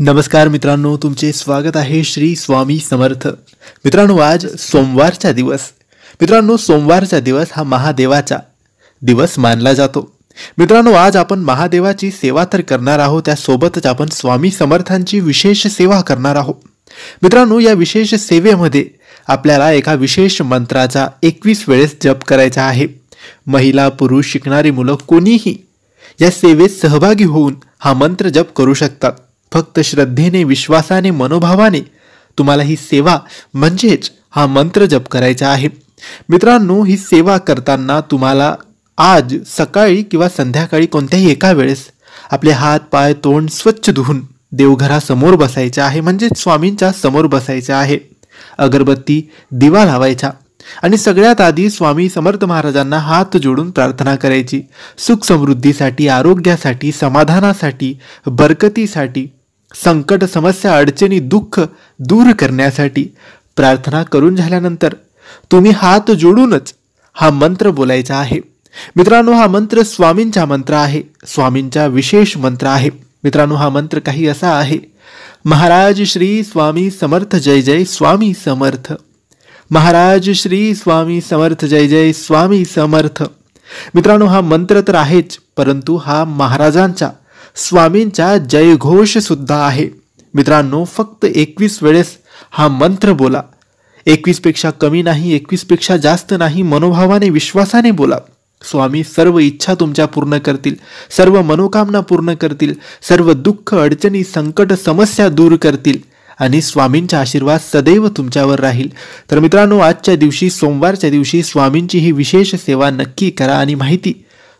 नमस्कार मित्रांनो तुमचे स्वागत आहे श्री स्वामी समर्थ मित्रांनो आज सोमवारचा दिवस मित्रांनो सोमवारचा दिवस हा महादेवाचा दिवस मानला जातो मित्रांनो आज आपण महादेवाची सेवा तर करणार आहोत त्यासोबतच आपण स्वामी समर्थांची विशेष सेवा करणार आहोत मित्रांनो या विशेष सेवेमध्ये आपल्याला एका विशेष मंत्राचा एकवीस वेळेस जप करायचा आहे महिला पुरुष शिकणारी मुलं कोणीही या सेवेत सहभागी होऊन हा मंत्र जप करू शकतात फक्त श्रद्धेने विश्वासाने मनोभावाने तुम्हाला ही सेवा म्हणजेच हा मंत्र जप करायचा आहे मित्रांनो ही सेवा करताना तुम्हाला आज सकाळी किंवा संध्याकाळी कोणत्याही एका वेळेस आपले हात पाय तोंड स्वच्छ धुवून देवघरासमोर बसायचे आहे म्हणजे स्वामींच्या समोर बसायचे आहे अगरबत्ती दिवा लावायचा आणि सगळ्यात आधी स्वामी समर्थ महाराजांना हात जोडून प्रार्थना करायची सुख समृद्धीसाठी आरोग्यासाठी समाधानासाठी बरकतीसाठी संकट समस्या अडचणी दुःख दूर करण्यासाठी प्रार्थना करून झाल्यानंतर तुम्ही हात जोडूनच हा मंत्र बोलायचा आहे मित्रांनो हा मंत्र स्वामींचा मंत्र आहे स्वामींचा विशेष मंत्र आहे मित्रांनो हा मंत्र काही असा आहे महाराज श्री स्वामी समर्थ जय जय स्वामी समर्थ महाराज श्री स्वामी समर्थ जय जय स्वामी समर्थ मित्रांनो हा मंत्र तर आहेच परंतु हा महाराजांचा स्वामींचा जयघोष सुद्धा आहे मित्रांनो फक्त एकवीस वेळेस हा मंत्र बोला पेक्षा कमी नाही पेक्षा जास्त नाही मनोभावाने विश्वासाने बोला स्वामी सर्व इच्छा तुमच्या पूर्ण करतील सर्व मनोकामना पूर्ण करतील सर्व दुःख अडचणी संकट समस्या दूर करतील आणि स्वामींचा आशीर्वाद सदैव तुमच्यावर राहील तर मित्रांनो आजच्या दिवशी सोमवारच्या दिवशी स्वामींची ही विशेष सेवा नक्की करा आणि माहिती